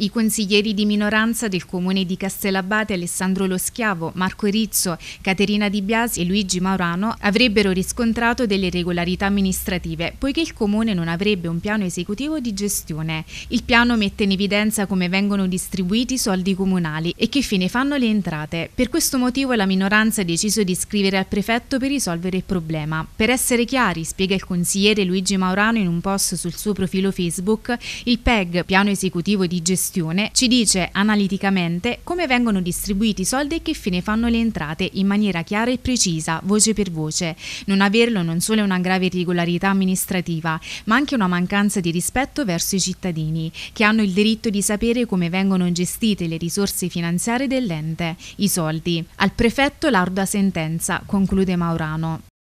I consiglieri di minoranza del comune di Castellabate Alessandro Lo Schiavo, Marco Rizzo, Caterina Di Biasi e Luigi Maurano avrebbero riscontrato delle irregolarità amministrative poiché il comune non avrebbe un piano esecutivo di gestione. Il piano mette in evidenza come vengono distribuiti i soldi comunali e che fine fanno le entrate. Per questo motivo la minoranza ha deciso di scrivere al prefetto per risolvere il problema. Per essere chiari, spiega il consigliere Luigi Maurano in un post sul suo profilo Facebook, il PEG, piano esecutivo di gestione questione ci dice analiticamente come vengono distribuiti i soldi e che fine fanno le entrate in maniera chiara e precisa, voce per voce. Non averlo non solo è una grave irregolarità amministrativa, ma anche una mancanza di rispetto verso i cittadini, che hanno il diritto di sapere come vengono gestite le risorse finanziarie dell'ente, i soldi. Al prefetto l'arda sentenza, conclude Maurano.